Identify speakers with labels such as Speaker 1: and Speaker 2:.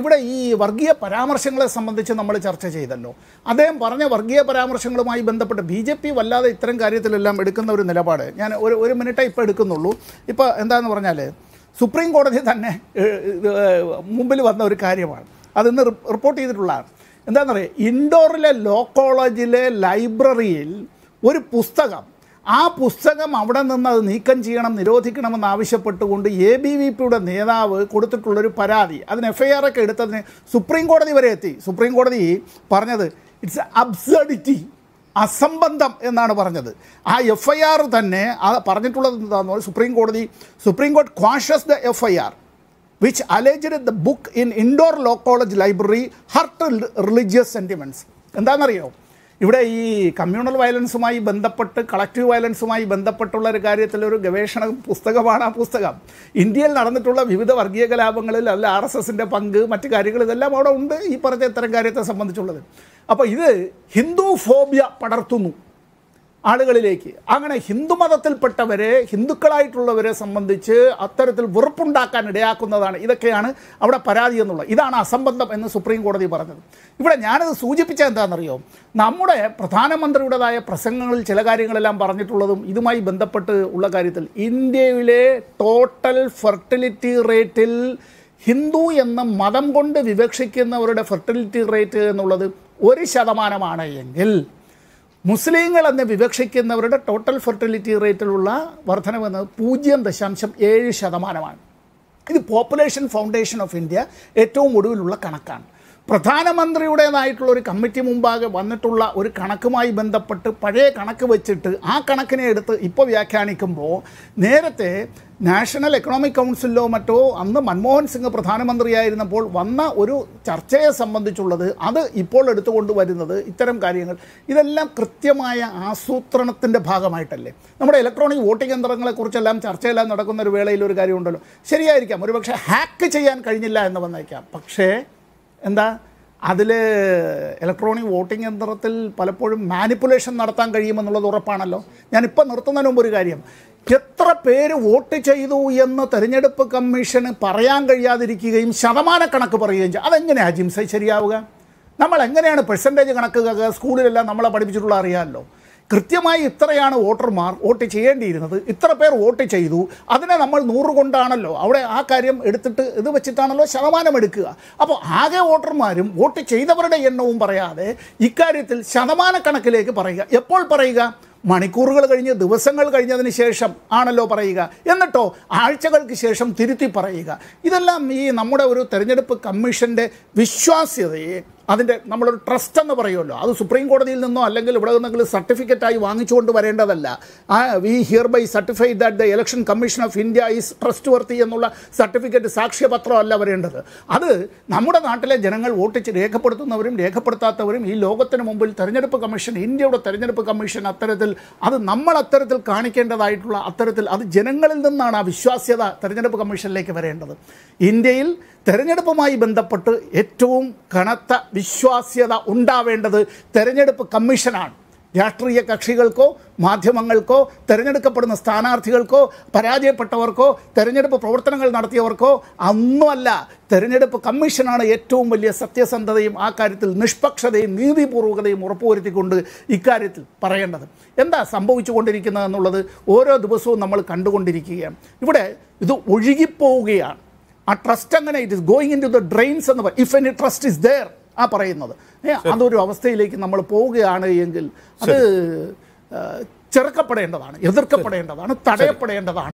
Speaker 1: ഇവിടെ ഈ വർഗീയ പരാമർശങ്ങളെ സംബന്ധിച്ച് നമ്മൾ ചർച്ച ചെയ്തല്ലോ അദ്ദേഹം പറഞ്ഞ വർഗീയ പരാമർശങ്ങളുമായി ബന്ധപ്പെട്ട് ബി ജെ പി വല്ലാതെ ഇത്തരം കാര്യത്തിലെല്ലാം എടുക്കുന്ന ഒരു നിലപാട് ഞാൻ ഒരു ഒരു മിനിറ്റേ ഇപ്പോൾ എടുക്കുന്നുള്ളൂ ഇപ്പോൾ എന്താണെന്ന് പറഞ്ഞാൽ സുപ്രീം കോടതി തന്നെ മുമ്പിൽ വന്ന ഒരു കാര്യമാണ് അതിന്ന് റിപ്പോർട്ട് ചെയ്തിട്ടുള്ളതാണ് എന്താണെന്നറിയാം ഇൻഡോറിലെ ലോ കോളേജിലെ ലൈബ്രറിയിൽ ഒരു പുസ്തകം ആ പുസ്തകം അവിടെ നിന്ന് അത് നീക്കം ചെയ്യണം നിരോധിക്കണമെന്ന് ആവശ്യപ്പെട്ടുകൊണ്ട് എ ബി വി പിയുടെ നേതാവ് കൊടുത്തിട്ടുള്ളൊരു പരാതി അതിന് എഫ് ഐ ആർ ഒക്കെ എടുത്തതിന് സുപ്രീം കോടതി വരെ എത്തി സുപ്രീം കോടതി പറഞ്ഞത് ഇറ്റ്സ് അബ്സർഡിറ്റി അസംബന്ധം എന്നാണ് പറഞ്ഞത് ആ എഫ് ഐ ആർ തന്നെ പറഞ്ഞിട്ടുള്ളത് എന്താണെന്ന് പറഞ്ഞാൽ സുപ്രീം കോടതി സുപ്രീം കോടതി quashes the F I R which alleged the book in Indore law college library hurt religious sentiments എന്താണെന്നറിയോ ഇവിടെ ഈ കമ്മ്യൂണൽ വയലൻസുമായി ബന്ധപ്പെട്ട് കളക്റ്റീവ് വയലൻസുമായി ബന്ധപ്പെട്ടുള്ള ഒരു കാര്യത്തിൽ ഒരു ഗവേഷണ പുസ്തകമാണ് ആ പുസ്തകം ഇന്ത്യയിൽ നടന്നിട്ടുള്ള വിവിധ വർഗീയ കലാപങ്ങളിൽ അല്ല ആർ എസ് എസിൻ്റെ പങ്ക് മറ്റു കാര്യങ്ങൾ ഇതെല്ലാം അവിടെ ഉണ്ട് ഈ പറഞ്ഞ ഇത്തരം കാര്യത്തെ സംബന്ധിച്ചുള്ളത് അപ്പോൾ ഇത് ഹിന്ദു ഫോബിയ പടർത്തുന്നു ആളുകളിലേക്ക് അങ്ങനെ ഹിന്ദു മതത്തിൽപ്പെട്ടവരെ ഹിന്ദുക്കളായിട്ടുള്ളവരെ സംബന്ധിച്ച് അത്തരത്തിൽ വെറുപ്പുണ്ടാക്കാൻ ഇടയാക്കുന്നതാണ് ഇതൊക്കെയാണ് അവിടെ പരാതി എന്നുള്ളത് ഇതാണ് അസംബന്ധം എന്ന് സുപ്രീം കോടതി പറഞ്ഞത് ഇവിടെ ഞാനത് സൂചിപ്പിച്ച എന്താണെന്നറിയോ നമ്മുടെ പ്രധാനമന്ത്രിയുടേതായ പ്രസംഗങ്ങളിൽ ചില കാര്യങ്ങളെല്ലാം പറഞ്ഞിട്ടുള്ളതും ഇതുമായി ബന്ധപ്പെട്ട് ഉള്ള കാര്യത്തിൽ ഇന്ത്യയിലെ ടോട്ടൽ ഫെർട്ടിലിറ്റി റേറ്റിൽ ഹിന്ദു എന്ന മതം കൊണ്ട് വിവക്ഷിക്കുന്നവരുടെ ഫെർട്ടിലിറ്റി റേറ്റ് എന്നുള്ളത് ഒരു ശതമാനമാണ് എങ്കിൽ മുസ്ലിങ്ങൾ എന്ന് വിവക്ഷിക്കുന്നവരുടെ ടോട്ടൽ ഫെർട്ടിലിറ്റി റേറ്റിലുള്ള വർധനവ് എന്നത് പൂജ്യം ദശാംശം ഏഴ് ശതമാനമാണ് ഇത് പോപ്പുലേഷൻ ഫൗണ്ടേഷൻ ഓഫ് ഇന്ത്യ ഏറ്റവും ഒടുവിലുള്ള കണക്കാണ് പ്രധാനമന്ത്രിയുടേതായിട്ടുള്ള ഒരു കമ്മിറ്റി മുമ്പാകെ വന്നിട്ടുള്ള ഒരു കണക്കുമായി ബന്ധപ്പെട്ട് പഴയ കണക്ക് വെച്ചിട്ട് ആ കണക്കിനെ എടുത്ത് ഇപ്പോൾ വ്യാഖ്യാനിക്കുമ്പോൾ നേരത്തെ നാഷണൽ എക്കണോമിക് കൗൺസിലിലോ മറ്റോ അന്ന് മൻമോഹൻ സിംഗ് പ്രധാനമന്ത്രിയായിരുന്നപ്പോൾ വന്ന ഒരു ചർച്ചയെ സംബന്ധിച്ചുള്ളത് അത് ഇപ്പോൾ എടുത്തുകൊണ്ട് വരുന്നത് ഇത്തരം കാര്യങ്ങൾ ഇതെല്ലാം കൃത്യമായ ആസൂത്രണത്തിൻ്റെ ഭാഗമായിട്ടല്ലേ നമ്മുടെ ഇലക്ട്രോണിക് വോട്ടിംഗ് യന്ത്രങ്ങളെക്കുറിച്ചെല്ലാം ചർച്ചയെല്ലാം നടക്കുന്ന ഒരു വേളയിൽ ഒരു കാര്യമുണ്ടല്ലോ ശരിയായിരിക്കാം ഒരുപക്ഷെ ഹാക്ക് ചെയ്യാൻ കഴിഞ്ഞില്ല എന്ന് വന്നേക്കാം പക്ഷേ എന്താ അതിൽ ഇലക്ട്രോണിക് വോട്ടിംഗ് യന്ത്രത്തിൽ പലപ്പോഴും മാനിപ്പുലേഷൻ നടത്താൻ കഴിയുമെന്നുള്ളത് ഉറപ്പാണല്ലോ ഞാനിപ്പോൾ നിർത്തുന്നതിന് മുമ്പ് ഒരു കാര്യം എത്ര പേര് വോട്ട് ചെയ്തു എന്ന് തെരഞ്ഞെടുപ്പ് കമ്മീഷന് പറയാൻ കഴിയാതിരിക്കുകയും ശതമാനക്കണക്ക് പറയുകയും ചെയ്യും അതെങ്ങനെയാണ് ജിംസൈ ശരിയാവുക നമ്മൾ എങ്ങനെയാണ് പെർസെൻറ്റേജ് കണക്ക് സ്കൂളിലെല്ലാം നമ്മളെ പഠിപ്പിച്ചിട്ടുള്ള അറിയാമല്ലോ കൃത്യമായി ഇത്രയാണ് വോട്ടർമാർ വോട്ട് ചെയ്യേണ്ടിയിരുന്നത് ഇത്ര പേർ വോട്ട് ചെയ്തു അതിനെ നമ്മൾ നൂറ് കൊണ്ടാണല്ലോ അവിടെ ആ കാര്യം എടുത്തിട്ട് ഇത് വെച്ചിട്ടാണല്ലോ ശതമാനം എടുക്കുക അപ്പോൾ ആകെ വോട്ടർമാരും വോട്ട് ചെയ്തവരുടെ എണ്ണവും പറയാതെ ഇക്കാര്യത്തിൽ ശതമാന കണക്കിലേക്ക് പറയുക എപ്പോൾ പറയുക മണിക്കൂറുകൾ കഴിഞ്ഞ് ദിവസങ്ങൾ കഴിഞ്ഞതിന് ശേഷം ആണല്ലോ പറയുക എന്നിട്ടോ ആഴ്ചകൾക്ക് ശേഷം തിരുത്തി പറയുക ഇതെല്ലാം ഈ നമ്മുടെ ഒരു തെരഞ്ഞെടുപ്പ് കമ്മീഷൻ്റെ വിശ്വാസ്യതയെ അതിൻ്റെ നമ്മളൊരു ട്രസ്റ്റ് എന്ന് പറയുമല്ലോ അത് സുപ്രീം കോടതിയിൽ നിന്നോ അല്ലെങ്കിൽ ഇവിടെ നിന്നെങ്കിലും സർട്ടിഫിക്കറ്റായി വാങ്ങിച്ചുകൊണ്ട് വരേണ്ടതല്ല we hereby certified that the election commission of India is trustworthy എന്നുള്ള സർട്ടിഫിക്കറ്റ് സാക്ഷ്യപത്രമല്ല വരേണ്ടത് അത് നമ്മുടെ നാട്ടിലെ ജനങ്ങൾ വോട്ടിച്ച് രേഖപ്പെടുത്തുന്നവരും രേഖപ്പെടുത്താത്തവരും ഈ ലോകത്തിന് മുമ്പിൽ തെരഞ്ഞെടുപ്പ് കമ്മീഷൻ ഇന്ത്യയുടെ തെരഞ്ഞെടുപ്പ് കമ്മീഷൻ അത്തരത്തിൽ അത് നമ്മൾ അത്തരത്തിൽ കാണിക്കേണ്ടതായിട്ടുള്ള അത്തരത്തിൽ അത് ജനങ്ങളിൽ നിന്നാണ് ആ വിശ്വാസ്യത തെരഞ്ഞെടുപ്പ് കമ്മീഷനിലേക്ക് വരേണ്ടത് ഇന്ത്യയിൽ തെരഞ്ഞെടുപ്പുമായി ബന്ധപ്പെട്ട് ഏറ്റവും കനത്ത വിശ്വാസ്യത ഉണ്ടാവേണ്ടത് തെരഞ്ഞെടുപ്പ് കമ്മീഷനാണ് രാഷ്ട്രീയ കക്ഷികൾക്കോ മാധ്യമങ്ങൾക്കോ തിരഞ്ഞെടുക്കപ്പെടുന്ന സ്ഥാനാർത്ഥികൾക്കോ പരാജയപ്പെട്ടവർക്കോ തിരഞ്ഞെടുപ്പ് പ്രവർത്തനങ്ങൾ നടത്തിയവർക്കോ അന്നുമല്ല തിരഞ്ഞെടുപ്പ് കമ്മീഷനാണ് ഏറ്റവും വലിയ സത്യസന്ധതയും ആ കാര്യത്തിൽ നിഷ്പക്ഷതയും നീതിപൂർവകതയും ഉറപ്പുവരുത്തിക്കൊണ്ട് ഇക്കാര്യത്തിൽ പറയേണ്ടത് എന്താ സംഭവിച്ചുകൊണ്ടിരിക്കുന്നതെന്നുള്ളത് ഓരോ ദിവസവും നമ്മൾ കണ്ടുകൊണ്ടിരിക്കുകയാണ് ഇവിടെ ഇത് ഒഴുകിപ്പോവുകയാണ് ആ ട്രസ്റ്റ് അങ്ങനെ it is going into the drains എന്ന് പറയും if any trust is there ആ പറയുന്നത് അതൊരു അവസ്ഥയിലേക്ക് നമ്മൾ പോവുകയാണ് എങ്കിൽ അത് ചെറുക്കപ്പെടേണ്ടതാണ് എതിർക്കപ്പെടേണ്ടതാണ് തടയപ്പെടേണ്ടതാണ്